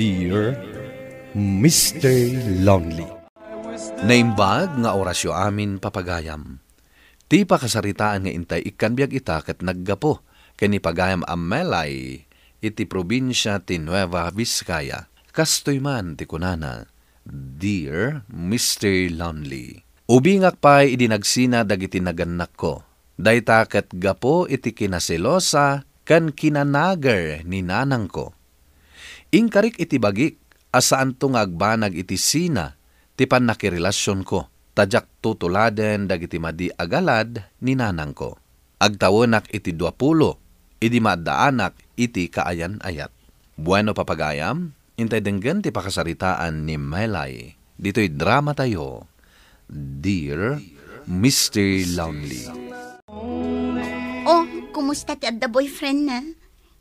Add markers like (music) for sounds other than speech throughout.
dear Mr. Lonely. Naimbag nga orasyo amin papagayam. Ti pakasaritaan nga intay ikanbiag ita ket naggapo kani pagayam amelay iti probinsya ti Nueva Vizcaya. Kastoy man ti kunana. Dear Mr. Lonely. Ubingak pa'y nagsina dagiti naganak ko. Dayta ket gapo iti kinaselosa kan kinanager ni nanang ko Inkarik iti bagik, asaan tungagbanag iti sina, ti pannakirelasyon ko, tajak tutuladen dagiti madi agalad ni nanang ko. Agtawonak iti 20, idi madaanak iti kaayan ayat. Bueno papagayam, intay denggen ti pakasaritaan ni Melay. Dito'y drama tayo. Dear Mr. Lonely. Oh, kumusta ti adda boyfriend na?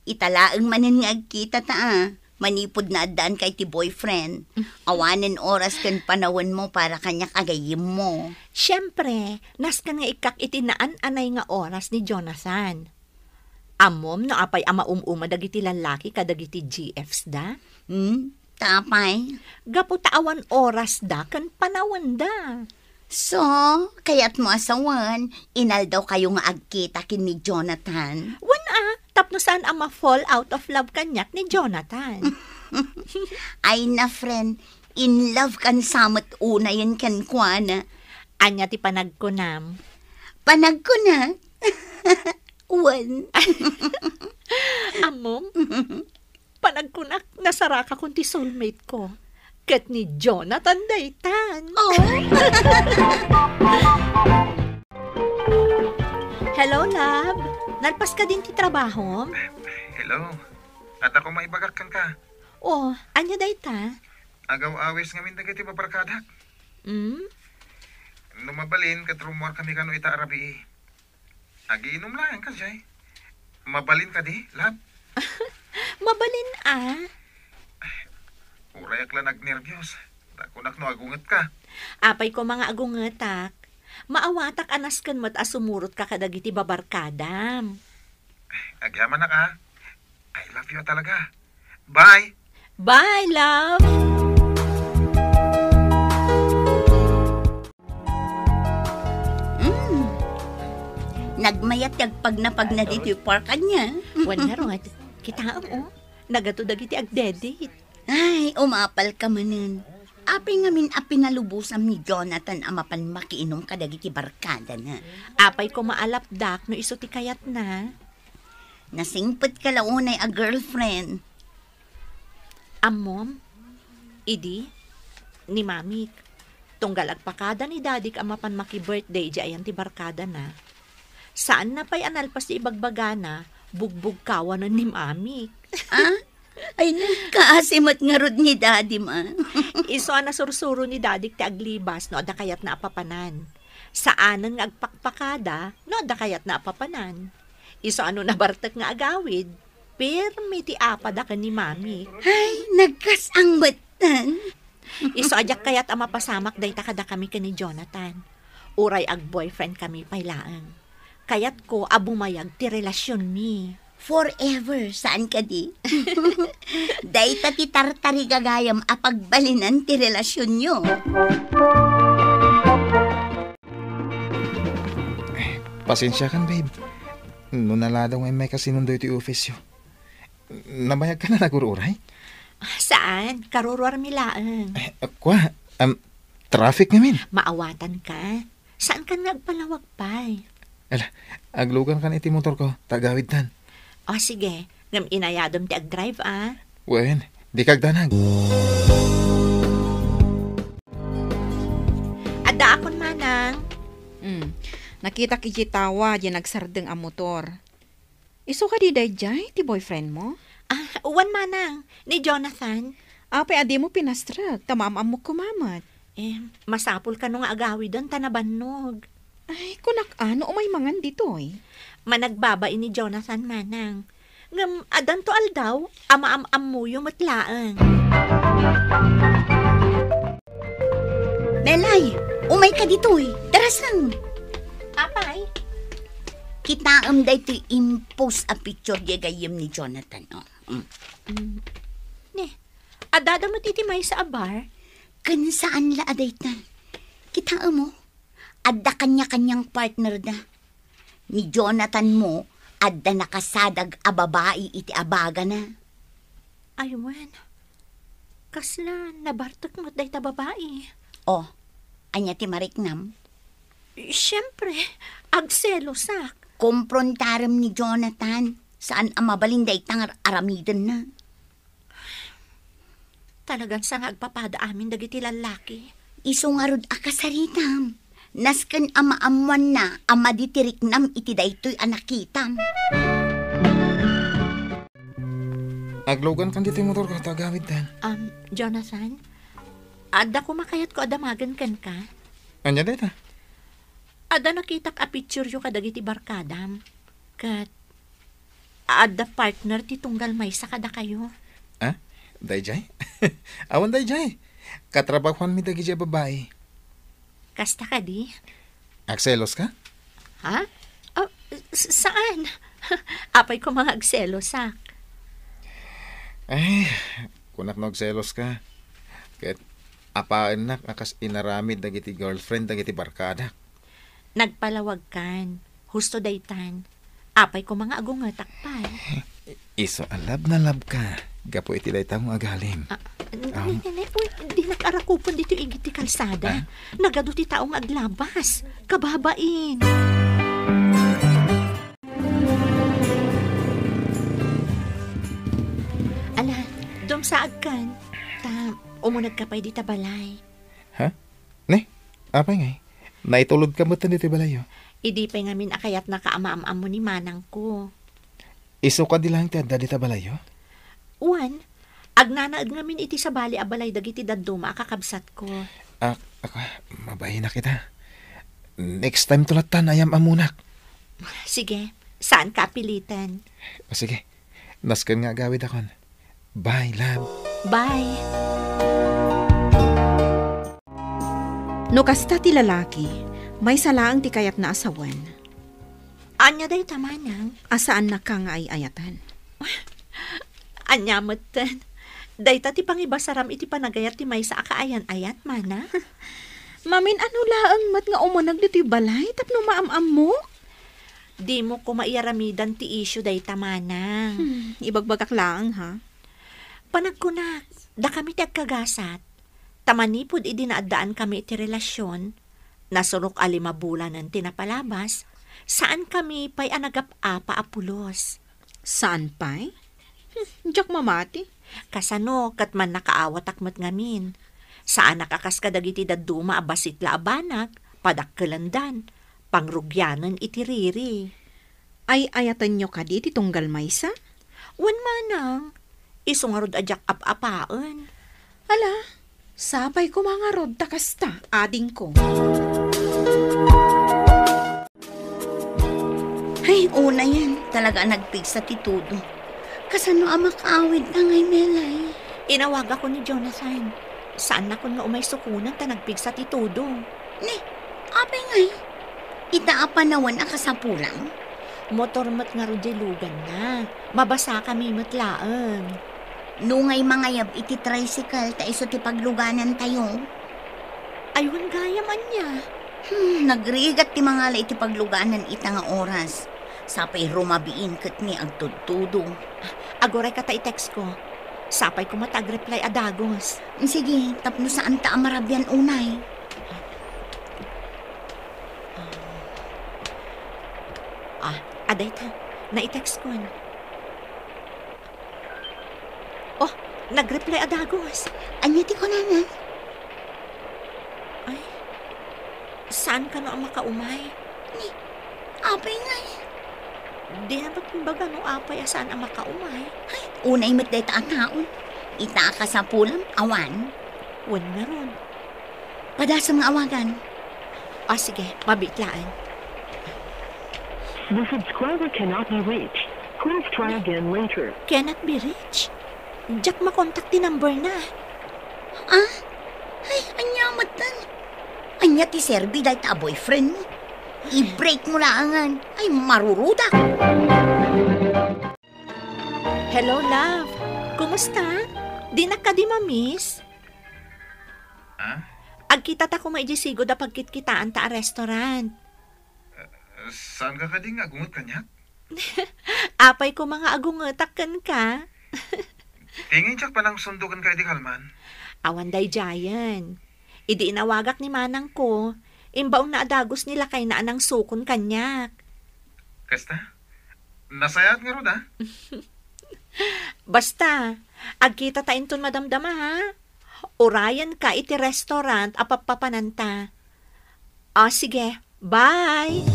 Italaang manan nga agkita ta ah manipod na adaan kay ti boyfriend. Awanen oras kan panawon mo para kanya kagayim mo. Siyempre, nas ka nga ikak itinaan anay nga oras ni Jonathan. Amom no apay ama umuma dagiti lalaki kadagiti GFs da. Hmm, tapay. Gaputawan oras da kan panawan da. So, kaya't mo asawan, inal daw kayo nga agkita kin ni Jonathan. Wan ah, tapno saan ang ma-fall out of love kanyak ni Jonathan. (laughs) Ay na, friend. In love kan samot una yan kan kuana. Anya ti panagkunam. Panagkuna? (laughs) Uwan. (laughs) Among, panagkunak nasaraka kun ti soulmate ko. Kat ni Jonathan Daytan. Oh. Hello, love. Nalpas ka din ti trabaho? Hello. At ako maibagak ka. Oh, anya day ta? Agaw-awis ngamin dagiti paparkada. Hmm? Numabalin kat rumor kami kano ita arabi. Agiinom lang ka siya eh. Mabalin ka di, lab. (laughs) Mabalin ah? Uray akla nagnerbiyos. Takunak no agungat ka. Apay ko mga agungatak. Ah. Maawatak anas mat asumurot ka kadagiti babarkadam. Agyaman na ka. I love you talaga. Bye! Bye, love! Mm. Nagmayat yag pag napag na dito yung park kanya. (laughs) Wala ro nga. Kita ang oh. Nagatudag iti agdedit. Ay, umapal ka manan. Apay nga min apinalubusan ni Jonathan amapan makiinom kadagiti barkada na. Apay ko maalap dak no iso ti kayat na. Nasingpet ka launay a girlfriend. Amom, idi, ni mamik, tunggal agpakada ni dadik amapan maki birthday di ayan ti barkada na. Saan na pa'y analpas ti ibagbagana, bugbog kawa na ni mamik. ah? (laughs) Ay, kaasimot nga rod ni daddy, ma. (laughs) Iso na sursuro ni daddy ti aglibas, no, da kayat na apapanan. Saan ang nagpakpakada, no, da kayat na apapanan. Iso ano na bartek nga agawid, pirmi ti apada ka ni mami. Ay, nagkas ang batan. Iso ajak kayat ang mapasamak day takada kami ka ni Jonathan. Uray ag boyfriend kami pailaan. Kayat ko abumayag ti relasyon ni. Forever, saan ka di? (laughs) Day tati tartari gagayam apagbalinan ti relasyon nyo. Eh, pasensya kan, babe. No nala daw may kasinundoy ti office yo. Nabayag ka na nagururay? Ah, saan? Karuruar milaan. Eh, eh kwa, um, traffic namin. Maawatan ka. Saan ka nagpalawag pa? Ala, aglugan ka na iti motor ko. Tagawid tan. O oh, ah, sige, nam inayadom ti agdrive drive ah. Wen, di kagdanag. Ada akon manang. Mm. Nakita kijitawa di nagsardeng ang motor. Iso ka di dayjay ti boyfriend mo? Ah, uwan manang, ni Jonathan. Ape, adi mo pinastra, tamam mo kumamat. Eh, masapul ka nung agawi doon, tanabannog. Ay, kunak ano ah, umay mangan dito eh. Managbabay ni Jonathan Manang. Ngam, adan to aldaw, amaam am mo yung matlaan. Melay, umay ka dito eh. Darasang. Apay. Kita am da to impose a picture di gayem ni Jonathan. Oh. Mm. Mm. Ne, adada mo titimay sa abar? Kansaan la adaytan? Kita mo, adda kanya-kanyang partner na. Ni Jonathan mo, adda nakasadag a babae iti abaga na. Aywan, kasla nabartak mo day ta babae. Oh, anya ti mariknam? Siyempre, agselosak. Komprontaram ni Jonathan, saan ang mabalinday tangar aramiden na. Talagang sa agpapada amin dagiti lalaki. Isungarod akasaritam. Nasken ama amwan na, ama ditirik nam iti daytoy anakitam. Aglogan kan dito motor ka, tagamit dan. Um, Jonathan, ada makayat ko adamagan kan ka? Anya dito? Ada nakita ka picture yung kadagiti barkadam. Kat, ada partner ti tunggal may sa kada kayo. Ah? Dayjay? (laughs) Awan dayjay. Katrabahuan mi dagiti babae Kasta ka di? Agselos ka? Ha? Oh, saan? (laughs) Apay ko mga agselos, ha? Ah. Ay, kunak na agselos ka. Kahit apaan na akas inaramid dagiti girlfriend dagiti barkada. Nagpalawag kan, husto daytan. Apay ko mga agungatakpan. Iso alab na lab ka. Gapo iti daytan mo agalim. Ah. Um, Nene, uy, di nakarakupon dito igit ti kalsada. Nagado ti taong aglabas. Kababain. Ala, dom sa agkan. Ta, umunag ka pa'y di balay. Ha? Ne, apay ngay. Naitulod ka mo dito balay, oh. Idi pa'y ngamin akayat na kaamaam-am mo ni manang ko. Iso ka dilang ti adda di tabalayo? Oh? Uwan, Agnanaad ngamin iti sa bali abalay dagiti daduma makakabsat ko. Ah, ako, mabahin na kita. Next time tulatan ayam amunak. Sige, saan ka pilitan? O sige, naskan nga gawid akon. Bye, love. Bye. No kasta ti lalaki, may salaang ti kayat na asawan. Anya day tamanang. Asaan na ka nga ay ayatan? Anya matan. Daita ti pangibasaram iti panagayat ti may sa akaayan-ayan, mana. (laughs) Mamin, ano laang mat nga umunag ti balay tapno maamam mo? Di mo ko maiaramidan ti isyo dayta, mana. Hmm, ibagbagak lang, ha? Panagkunak, da kami ti agkagasat. Tamanipod idinaadaan kami iti relasyon. Nasurok alima bulan ng tinapalabas. Saan kami pa'y anagap-apa apulos? Saan pa'y? Hm, Diyak mamati. Kasano kat man nakaawat akmat ngamin. Saan nakakas ka dagiti daduma abasit laabanak, padakkelandan, pangrugyanan itiriri. Ay ayatan nyo ka di ti tunggal maysa? Wan manang, isungarod adyak ap-apaan. Ala, sabay ko mga rod takasta, ading ko. Ay, una yan. Talaga nagpigsa titudo. Kasano ang makaawid na ngay melay? Inawag ako ni Jonathan. Saan na kung naumay sukunan ta nagpigsa ti Todo? Ne, apay ngay. Itaapanawan ang kasapulang? Motor mat nga rudilugan na. Mabasa kami matlaan. Nungay mangayab iti tricycle ta iso ti pagluganan tayo. Ayun gaya man niya. Hmm, nagrigat ti mga iti pagluganan ita oras sapay rumabiin kat ni agtudtudo. Ah, Agoray ka ta i-text ko. Sapay ko matag reply adagos. Sige, tapno saan ta amarabyan unay. Ah, aday ta. Na-text ko. Na. Oh, nag-reply adagos. Anyati ko na na. Ay, saan ka no na makaumay? Ni, apay nga eh. Di na ba't kumbaga nung apay asaan ang makaumay? Ay, unay mat day taon. Itaka sa pulam, awan. Wan na ron. Padasa mga awagan. O oh, ah, sige, mabitlaan. The subscriber cannot be reached. Please try again later. Cannot be reached? Jack makontak ti number na. Ah? Ay, anya matan. Anya ti Serbi dahil ta boyfriend mo. I-break mo laangan ay maruruda. Hello, love. Kumusta? Di na ka di mamiss? Ha? Huh? Agkita ta kung maijisigo da pagkitkitaan ta a restaurant. Uh, saan ka ka di nga agungot kanyak? (laughs) Apay ko mga agungotakan ka. Tingin (laughs) siya pa nang sundukan ka di kalman. Awanday, day giant. Idi inawagak ni manang ko Imbaong naadagos nila kay na anang sukon kanyak. Kasta, nasayat nga roda. (laughs) Basta, agkita ta inton madamdama ha. Orayan ka iti restaurant apapapananta. O oh, ah, sige, bye!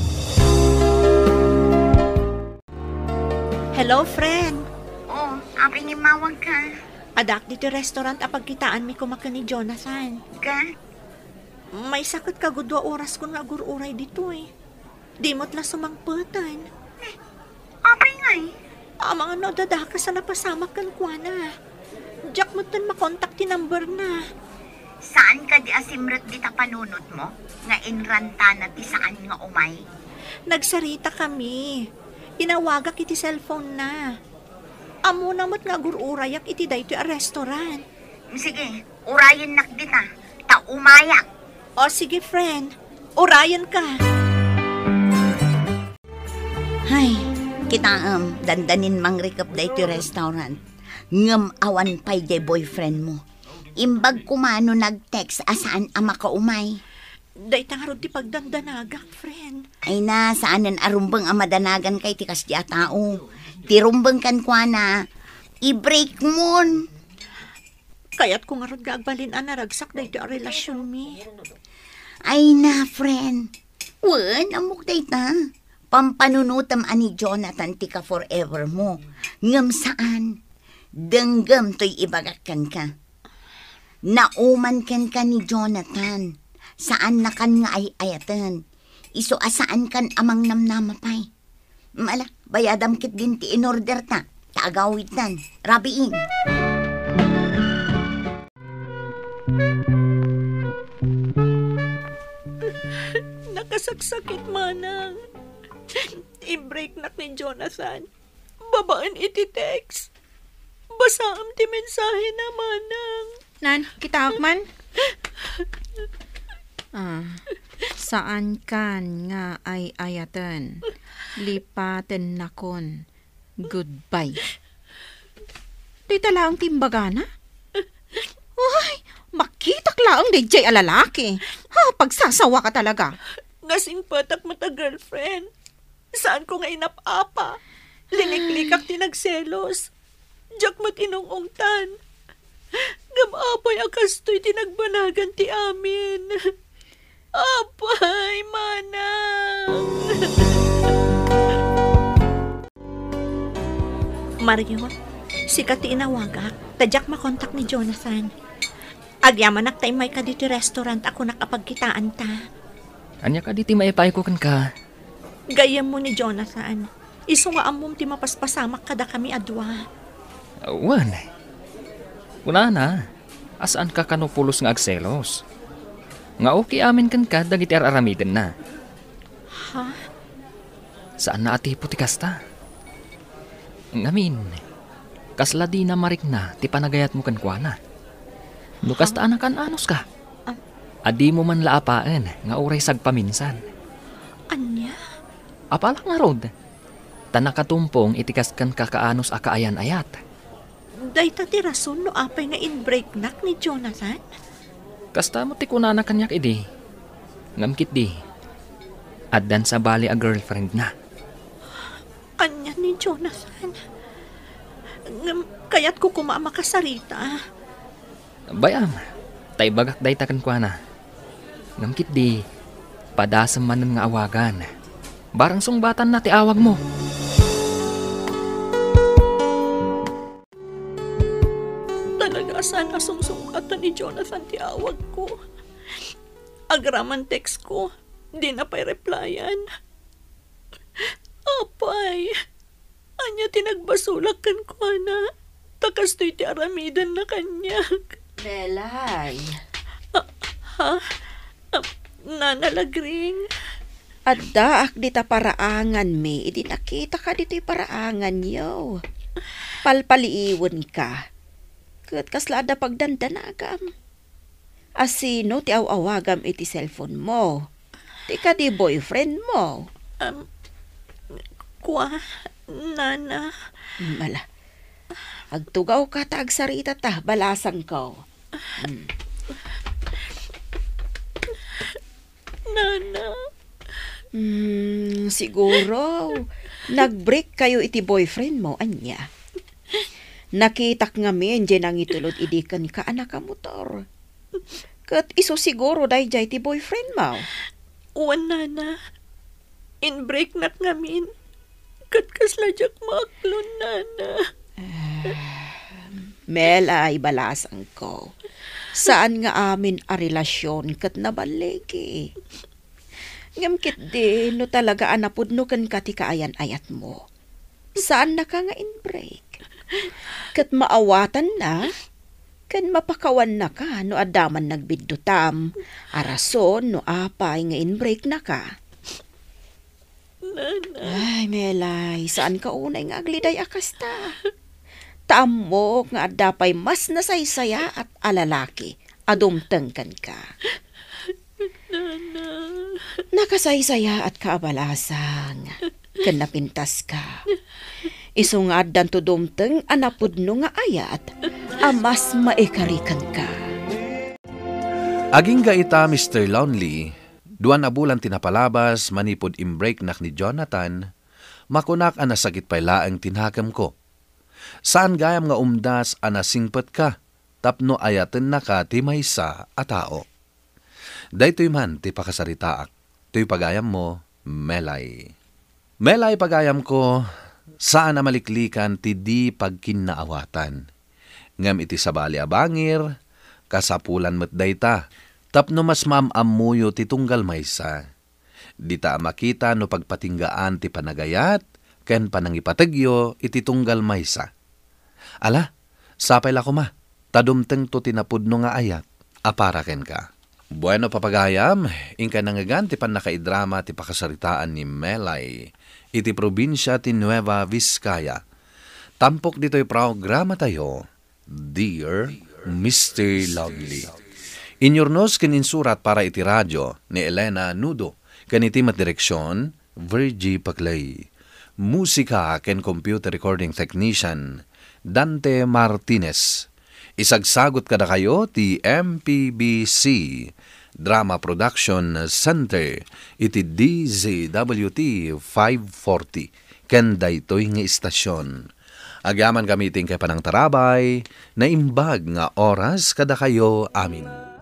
Hello, friend. Oh, abi ni mawag ka. Adak dito restaurant apagkitaan mi kumakan ni Jonathan. Ka? May sakit ka gudwa oras ko nagururay gururay dito eh. Di mo't la sumangpatan. Eh, apay nga eh. Ang ah, mga nadadaka sa napasamak kan kwa na. Jack mo tan makontak ti number na. Saan ka di asimrat di tapanunod mo? Nga inranta na ti saan nga umay? Nagsarita kami. Inawaga iti cellphone na. Amo namat nga gururayak iti dayto a restaurant. Sige, urayin nakdita. Ta umayak o sige, friend. Urayan ka. Hay, kitaam, um, dandanin mang recap da ito restaurant. Ngam awan pa'y de boyfriend mo. Imbag kumano nag-text asaan ama ka umay. Day tangarod ti pagdandanagan, friend. Ay na, saanan arumbang madanagan kay tikas di atao. Tirumbang kan kwa na, i-break mo'n. Kaya't kung aron gaagbalin ana ragsak day ti relasyon mi. Ay na, friend. Wen, amok day ta. Pampanunutam ani Jonathan tika forever mo. Ngam saan? Denggam to'y ibagakan ka. Nauman ken ka ni Jonathan. Saan na kan nga ay ayatan. Iso asaan kan amang namnamapay. Mala, bayadam kit din ti in order ta. Taagawid tan. Rabiin. Rabiin. sakit manang. I-break na ni Jonathan. Babaan iti text. Basa am ti mensahe na manang. Nan, kita man. Ah, saan kan nga ay ayatan? Lipaten nakon. Goodbye. Tita laang timbagana? Uy, makita klaang DJ alalaki. Ha, pagsasawa ka talaga. Gasing patak mo ta, girlfriend. Saan ko nga inapapa? Liliklikak (sighs) ti nagselos. Diyak mo tinungungtan. Gamapay akastoy tinagbanagan ti amin. (laughs) Apay, manang! (laughs) Mario, si inawagak. tadyak makontak ni Jonathan. Agyamanak nak tay may ka dito restaurant ako nakapagkitaan ta. Anya ka di ti maipaykukan ka. Gaya mo ni Jonathan. Iso nga amom ti mapaspasamak kada kami adwa. Awan. Ah, Una na, asaan ka kanupulos nga agselos? Nga okay amin kan ka, dagiti araramidan na. Ha? Saan na ati putikas ta? Ngamin, kasla di na marik na, ti panagayat mo kan kwa na. anakan anos ka. Adi mo man laapaan, nga uray sagpaminsan. Anya? Apala nga rod. Tanakatumpong itikas kan kakaanos akaayan ayat. Day tati rason no apay nga inbreak nak ni Jonathan? Kasta mo ti kunana kanyak idi. Ngamkit di. Addan sa bali a girlfriend na. Kanya ni Jonathan. Ngam, kaya't ko kumama kasarita. Bayam, tay bagak day takan kwa na. Ngam di, padasam manan nga awagan. Barang sungbatan na ti awag mo. Talaga sana sungsungatan ni Jonathan ti awag ko. Agraman text ko, di na pa'y replyan. Apay, anya tinagbasulakan ko na. Takas to'y ti aramidan na kanyak. Belay. Ah, ha? (laughs) Nanalagring. At daak dita paraangan me. idi nakita ka dito'y paraangan yo. Palpaliiwan ka. Kat kaslada pagdandanagam. Asino ti awawagam iti cellphone mo? Ti ka di boyfriend mo? Um, kwa, nana. Mala. Agtugaw ka ta agsarita ta, balasang ko. Hmm. Nana. Hmm, siguro. Nag-break kayo iti boyfriend mo, anya. Nakitak nga men, dyan ang itulod idikan ka anak ka motor. Kat iso siguro dahi dyan iti boyfriend mo. Uwan, Nana. In-break nat nga men. Kat jak maklon, Nana. Ah, mela, ay balasang ko. Saan nga amin a relasyon kat nabaliki? Ngamkit di, no talaga anapod no kan katikaayan ayat mo. Saan na ka nga in break? Kat maawatan na, kan mapakawan na ka no adaman nagbidutam, arason no apay nga in break na ka. Nanay. Ay, Melay, saan ka unay nga agliday akasta? Tamo nga dapay mas nasaysaya at alalaki. Adumtangkan ka. Nana. Nakasaysaya at kaabalasang. Kanapintas ka. Isungad addan to dumteng anapod no nga ayat. Amas maikarikan ka. Aging gaita Mr. Lonely, duan na bulan tinapalabas manipod imbreak nak ni Jonathan, makunak ang nasagit pailaang tinhakam ko Saan gayam nga umdas anasingpat ka, tapno ayaten na ka ti maysa a tao. Daytoy man ti pakasaritaak, to'y pagayam mo, melay. Melay pagayam ko, saan maliklikan ti di pagkinnaawatan. Ngam iti sabali abangir, kasapulan met dayta, tapno mas mamamuyo ti tunggal maysa. Di ta makita no pagpatinggaan ti panagayat, ken panangipategyo iti tunggal maysa. Ala, sapay la kuma. Tadumteng to tinapudno nga ayat. Aparaken ka. Bueno papagayam, inka nangagan ti panakaidrama ti pakasaritaan ni Melay, iti probinsya ti Nueva Vizcaya. Tampok dito'y programa tayo, Dear Mr. Lovely. Inyornos kininsurat para iti radyo ni Elena Nudo, kaniti direksyon, Virgie Paglay. Musika ken computer recording technician, Dante Martinez. Isagsagot kada kayo ti MPBC Drama Production Center iti DZWT 540 ken daytoy nga istasyon. Agaman gamitin kay panang tarabay na imbag nga oras kada kayo amin.